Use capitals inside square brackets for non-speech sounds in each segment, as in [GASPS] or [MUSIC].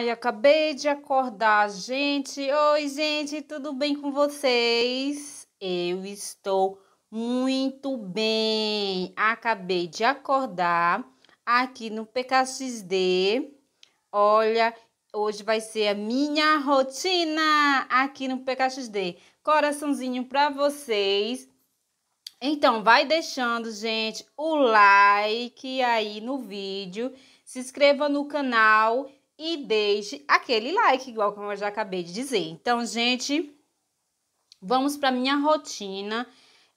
Ai, acabei de acordar, gente. Oi, gente, tudo bem com vocês? Eu estou muito bem. Acabei de acordar aqui no PKXD. Olha, hoje vai ser a minha rotina aqui no PKXD. Coraçãozinho para vocês. Então, vai deixando, gente, o like aí no vídeo, se inscreva no canal e deixe aquele like, igual como eu já acabei de dizer. Então, gente, vamos para minha rotina.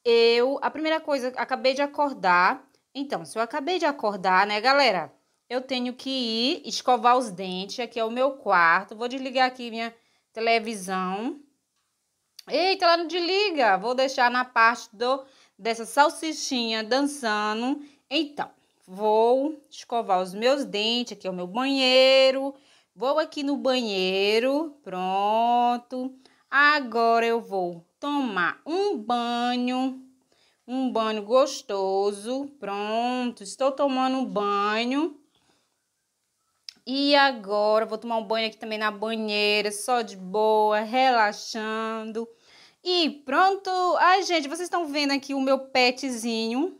Eu, a primeira coisa, acabei de acordar. Então, se eu acabei de acordar, né, galera? Eu tenho que ir escovar os dentes. Aqui é o meu quarto. Vou desligar aqui minha televisão. Eita, ela não desliga. Vou deixar na parte do dessa salsichinha dançando. Então, vou escovar os meus dentes, aqui é o meu banheiro. Vou aqui no banheiro, pronto. Agora eu vou tomar um banho, um banho gostoso, pronto. Estou tomando um banho. E agora vou tomar um banho aqui também na banheira, só de boa, relaxando. E pronto. Ai, gente, vocês estão vendo aqui o meu petzinho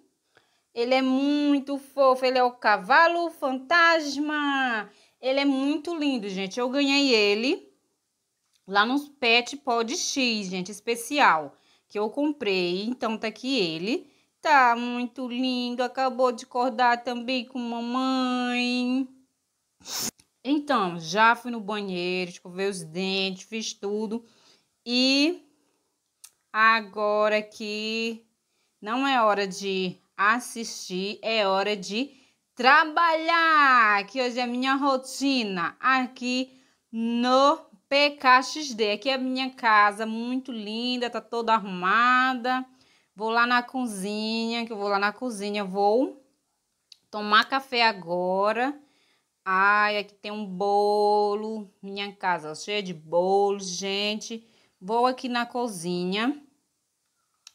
ele é muito fofo, ele é o cavalo fantasma. Ele é muito lindo, gente. Eu ganhei ele lá nos Pet Pod X, gente, especial, que eu comprei. Então tá aqui ele. Tá muito lindo, acabou de acordar também com mamãe. Então, já fui no banheiro, escovei tipo, os dentes, fiz tudo. E agora que não é hora de assistir, é hora de trabalhar, que hoje é a minha rotina aqui no PKXD. Aqui é a minha casa, muito linda, tá toda arrumada. Vou lá na cozinha, que eu vou lá na cozinha, vou tomar café agora. Ai, aqui tem um bolo, minha casa cheia de bolo, gente. Vou aqui na cozinha,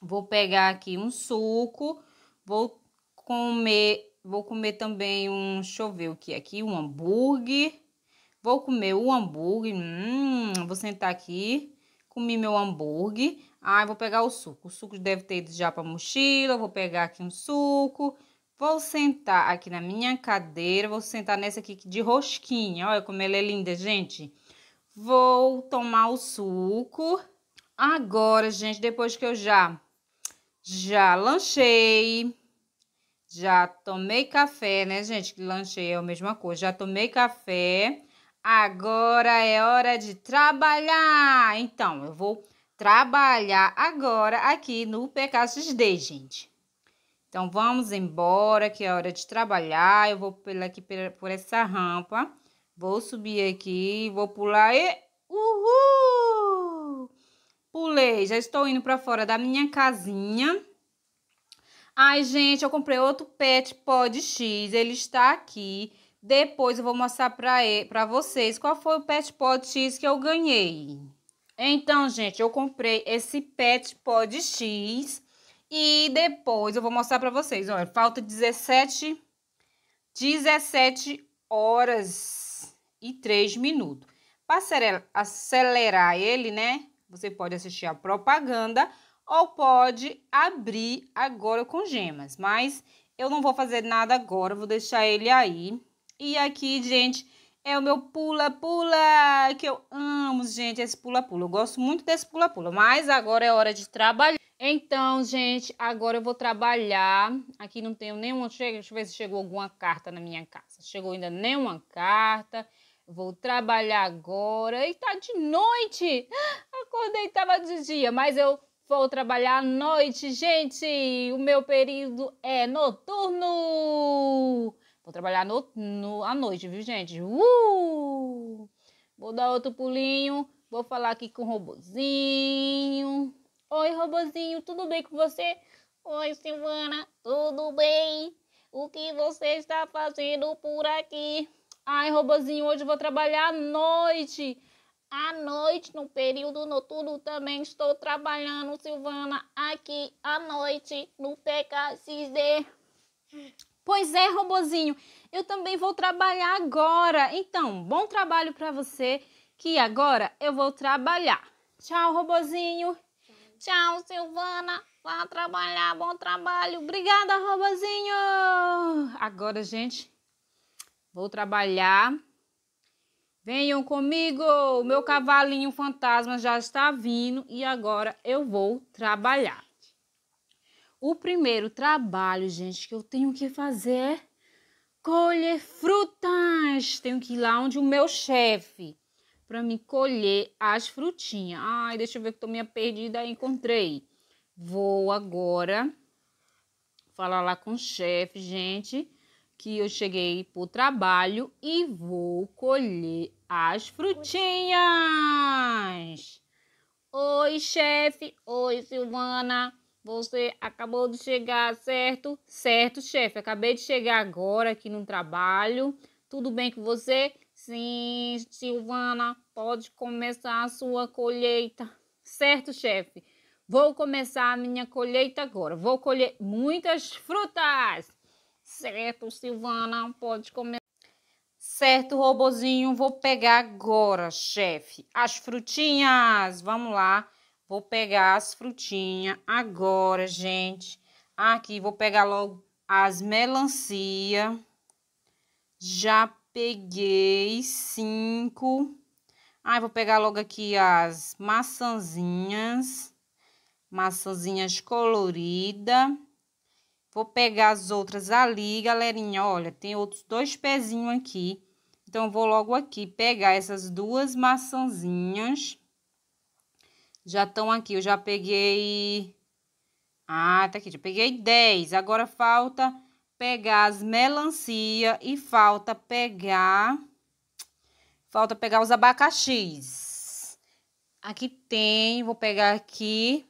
vou pegar aqui um suco Vou comer, vou comer também um, deixa eu ver o que é aqui, um hambúrguer. Vou comer o um hambúrguer, hum, vou sentar aqui, comi meu hambúrguer. Ai, ah, vou pegar o suco, o suco deve ter ido já pra mochila, vou pegar aqui um suco. Vou sentar aqui na minha cadeira, vou sentar nessa aqui de rosquinha, olha como ela é linda, gente. Vou tomar o suco. Agora, gente, depois que eu já já lanchei, já tomei café, né, gente? Que lanchei é a mesma coisa. Já tomei café. Agora é hora de trabalhar. Então, eu vou trabalhar agora aqui no PKXD, gente. Então, vamos embora, que é hora de trabalhar. Eu vou pela aqui por essa rampa. Vou subir aqui, vou pular e... Uhul! Pulei, já estou indo para fora da minha casinha. Ai, gente, eu comprei outro pet pod X, ele está aqui. Depois eu vou mostrar para vocês qual foi o pet pod X que eu ganhei. Então, gente, eu comprei esse pet pod X e depois eu vou mostrar para vocês. Olha, falta 17, 17 horas e 3 minutos. Para acelerar ele, né, você pode assistir a propaganda ou pode abrir agora com gemas, mas eu não vou fazer nada agora, vou deixar ele aí. E aqui, gente, é o meu pula-pula, que eu amo, gente, esse pula-pula. Eu gosto muito desse pula-pula, mas agora é hora de trabalhar. Então, gente, agora eu vou trabalhar. Aqui não tenho nenhuma... Deixa eu ver se chegou alguma carta na minha casa. Chegou ainda nenhuma carta. Vou trabalhar agora. E tá de noite! [GASPS] Acordei, tava de dia, mas eu Vou trabalhar à noite, gente. O meu período é noturno. Vou trabalhar no, no, à noite, viu, gente? Uh! Vou dar outro pulinho. Vou falar aqui com o robozinho. Oi, robozinho, tudo bem com você? Oi, Silvana, tudo bem? O que você está fazendo por aqui? Ai, robozinho, hoje vou trabalhar à noite. À noite, no período noturno, também estou trabalhando, Silvana, aqui à noite no PKXD. Pois é, robozinho, eu também vou trabalhar agora. Então, bom trabalho para você, que agora eu vou trabalhar. Tchau, robozinho. Tchau, Silvana. Vá trabalhar, bom trabalho. Obrigada, robozinho. Agora, gente, vou trabalhar. Venham comigo, o meu cavalinho fantasma já está vindo e agora eu vou trabalhar. O primeiro trabalho, gente, que eu tenho que fazer é colher frutas. Tenho que ir lá onde o meu chefe para me colher as frutinhas. Ai, deixa eu ver que tô minha perdida, encontrei. Vou agora falar lá com o chefe, gente, que eu cheguei pro trabalho e vou colher as frutinhas! Oi, chefe! Oi, Silvana! Você acabou de chegar, certo? Certo, chefe. Acabei de chegar agora aqui no trabalho. Tudo bem com você? Sim, Silvana. Pode começar a sua colheita. Certo, chefe. Vou começar a minha colheita agora. Vou colher muitas frutas. Certo, Silvana. Pode começar. Certo, robozinho, vou pegar agora, chefe. As frutinhas, vamos lá. Vou pegar as frutinhas agora, gente. Aqui, vou pegar logo as melancia. Já peguei cinco. Aí, vou pegar logo aqui as maçãzinhas. Maçãzinhas coloridas. Vou pegar as outras ali, galerinha. Olha, tem outros dois pezinhos aqui. Então, eu vou logo aqui pegar essas duas maçãzinhas. Já estão aqui, eu já peguei... Ah, tá aqui, já peguei 10. Agora, falta pegar as melancia e falta pegar... Falta pegar os abacaxis. Aqui tem, vou pegar aqui.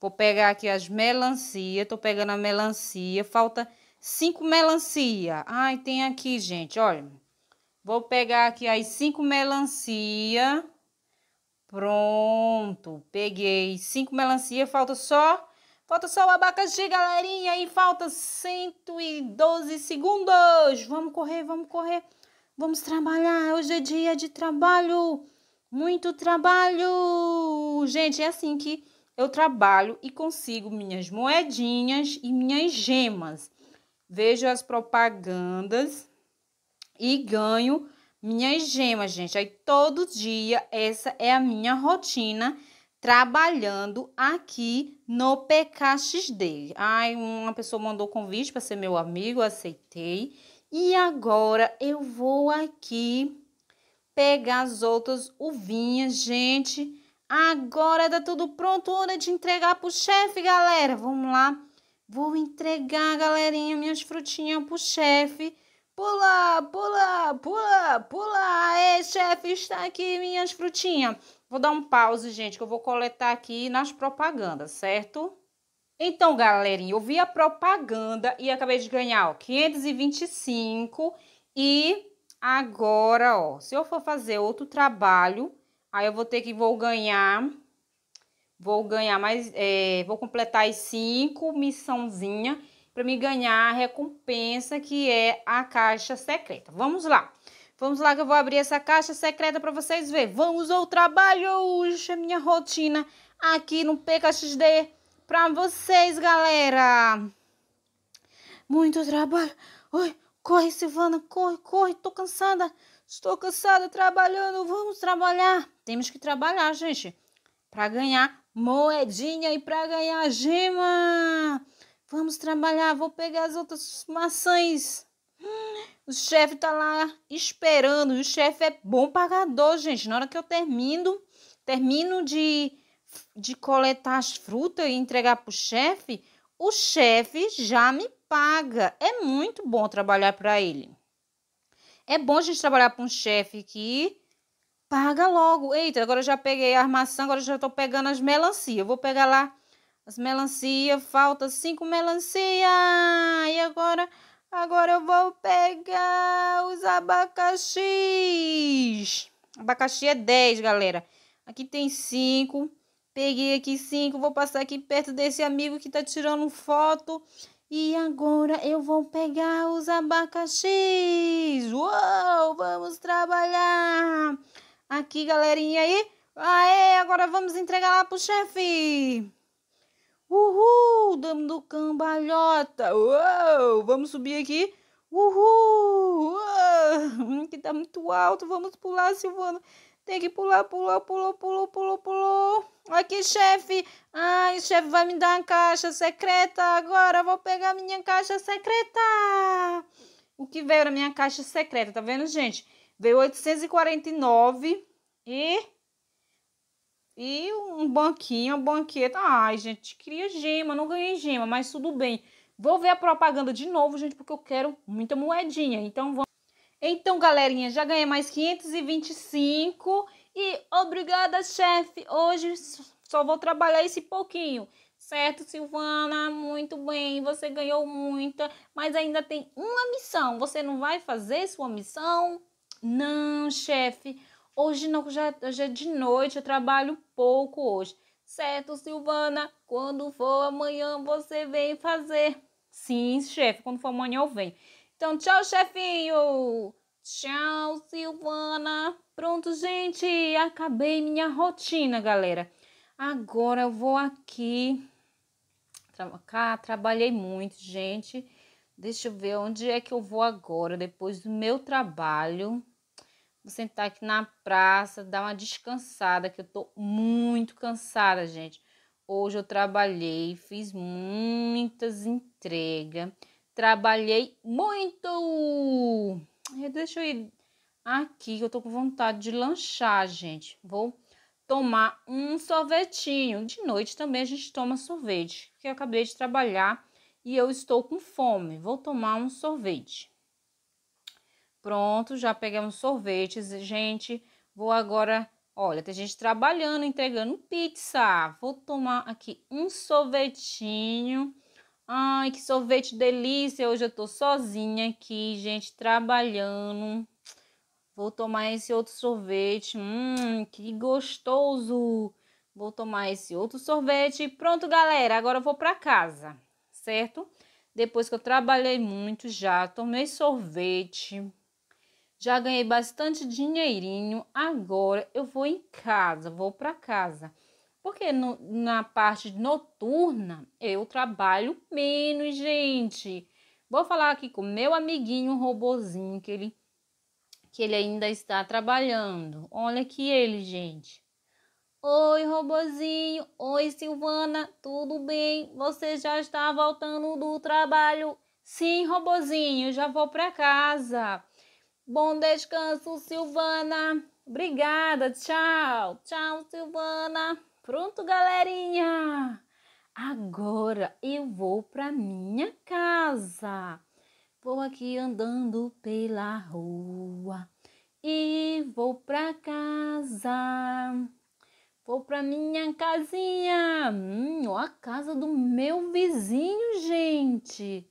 Vou pegar aqui as melancia, tô pegando a melancia. Falta cinco melancia. Ai, tem aqui, gente, olha. Vou pegar aqui as cinco melancia. Pronto, peguei cinco melancia, falta só... Falta só o abacaxi, galerinha, e falta 112 segundos. Vamos correr, vamos correr. Vamos trabalhar, hoje é dia de trabalho. Muito trabalho. Gente, é assim que eu trabalho e consigo minhas moedinhas e minhas gemas. Vejo as propagandas e ganho minhas gemas, gente. Aí todo dia essa é a minha rotina trabalhando aqui no PKXD. Ai, uma pessoa mandou convite para ser meu amigo, aceitei. E agora eu vou aqui pegar as outras uvinhas, gente. Agora tá tudo pronto, hora de entregar pro chefe, galera. Vamos lá. Vou entregar, galerinha, minhas frutinhas pro chefe Pula, pula, pula, pula. Ei, chefe, está aqui minhas frutinhas. Vou dar um pause, gente, que eu vou coletar aqui nas propagandas, certo? Então, galerinha, eu vi a propaganda e acabei de ganhar, ó, 525. E agora, ó, se eu for fazer outro trabalho, aí eu vou ter que, vou ganhar, vou ganhar mais, é, vou completar as cinco missãozinha para me ganhar a recompensa que é a caixa secreta. Vamos lá. Vamos lá que eu vou abrir essa caixa secreta para vocês verem. Vamos ao trabalho hoje, a minha rotina aqui no PKXD para vocês, galera. Muito trabalho. Oi, corre, Silvana, corre, corre, tô cansada. Estou cansada trabalhando, vamos trabalhar. Temos que trabalhar, gente, para ganhar moedinha e para ganhar gema. Vamos trabalhar, vou pegar as outras maçãs. O chefe tá lá esperando. E o chefe é bom pagador, gente. Na hora que eu termino, termino de, de coletar as frutas e entregar pro chefe, o chefe já me paga. É muito bom trabalhar para ele. É bom a gente trabalhar para um chefe que paga logo. Eita, agora já peguei a armação, agora já estou pegando as melancia. Eu vou pegar lá as melancia, falta cinco melancia. E agora, agora eu vou pegar os abacaxis. Abacaxi é 10, galera. Aqui tem cinco. Peguei aqui cinco. Vou passar aqui perto desse amigo que tá tirando foto. E agora eu vou pegar os abacaxis. Uou, vamos trabalhar. Aqui, galerinha, aí. Aê, agora vamos entregar lá pro chefe. Uhul, dando cambalhota. Uou, vamos subir aqui. Uhul, uou, [LAUGHS] que tá muito alto. Vamos pular, silvana Tem que pular, pular pular pular pular pulou. Aqui, chefe. Ai, chefe vai me dar uma caixa secreta. Agora vou pegar minha caixa secreta. O que veio na minha caixa secreta, tá vendo, gente? Veio 849 e e um banquinho, um banqueta. Ai, gente, queria gema, não ganhei gema, mas tudo bem. Vou ver a propaganda de novo, gente, porque eu quero muita moedinha. Então, vamos... Então, galerinha, já ganhei mais 525. E obrigada, chefe. Hoje só vou trabalhar esse pouquinho. Certo, Silvana? Muito bem, você ganhou muita, mas ainda tem uma missão. Você não vai fazer sua missão? Não, chefe. Hoje não, já, já é de noite, eu trabalho pouco hoje. Certo, Silvana, quando for amanhã você vem fazer. Sim, chefe, quando for amanhã eu venho. Então, tchau, chefinho! Tchau, Silvana! Pronto, gente, acabei minha rotina, galera. Agora eu vou aqui. Cá, trabalhei muito, gente. Deixa eu ver onde é que eu vou agora, depois do meu trabalho. Vou sentar aqui na praça, dar uma descansada, que eu tô muito cansada, gente. Hoje eu trabalhei, fiz muitas entregas, trabalhei muito. Deixa eu ir aqui, eu tô com vontade de lanchar, gente. Vou tomar um sorvetinho. De noite também a gente toma sorvete, porque eu acabei de trabalhar e eu estou com fome. Vou tomar um sorvete. Pronto, já pegamos sorvetes. Gente, vou agora. Olha, tem gente trabalhando, entregando pizza. Vou tomar aqui um sorvetinho. Ai, que sorvete delícia! Hoje eu tô sozinha aqui, gente, trabalhando. Vou tomar esse outro sorvete. Hum, que gostoso! Vou tomar esse outro sorvete. Pronto, galera. Agora eu vou para casa, certo? Depois que eu trabalhei muito já, tomei sorvete, já ganhei bastante dinheirinho, agora eu vou em casa, vou para casa. Porque no, na parte noturna eu trabalho menos, gente. Vou falar aqui com meu amiguinho robozinho que ele que ele ainda está trabalhando. Olha aqui ele, gente. Oi, robozinho. Oi, Silvana. Tudo bem? Você já está voltando do trabalho? Sim, robozinho, já vou para casa. Bom descanso, Silvana. Obrigada, tchau. Tchau, Silvana. Pronto, galerinha. Agora eu vou para minha casa. Vou aqui andando pela rua e vou para casa. Vou para minha casinha. Hum, a casa do meu vizinho, gente.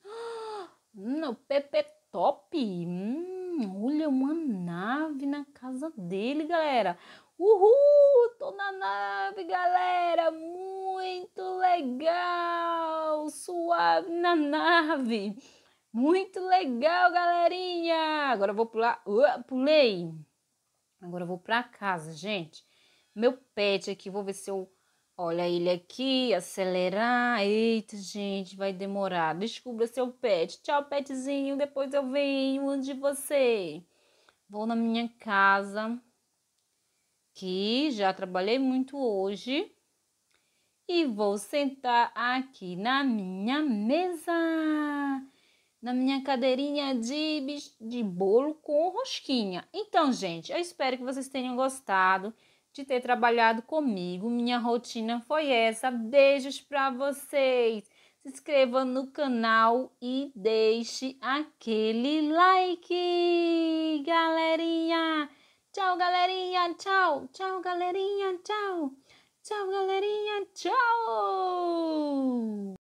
Hum, [GASPS] o Pepe Top. Hum, olha uma nave na casa dele, galera. Uhul, tô na nave, galera. Muito legal. Suave na nave. Muito legal, galerinha. Agora eu vou pular. Uh, pulei. Agora eu vou para casa, gente. Meu pet aqui, vou ver se eu Olha ele aqui, acelerar. Eita, gente, vai demorar. Descubra seu pet. Tchau, petzinho. Depois eu venho onde você. Vou na minha casa, que já trabalhei muito hoje. E vou sentar aqui na minha mesa, na minha cadeirinha de, de bolo com rosquinha. Então, gente, eu espero que vocês tenham gostado de ter trabalhado comigo. Minha rotina foi essa. Beijos para vocês. Se inscreva no canal e deixe aquele like, galerinha. Tchau, galerinha. Tchau, tchau, galerinha. Tchau, tchau, galerinha. Tchau.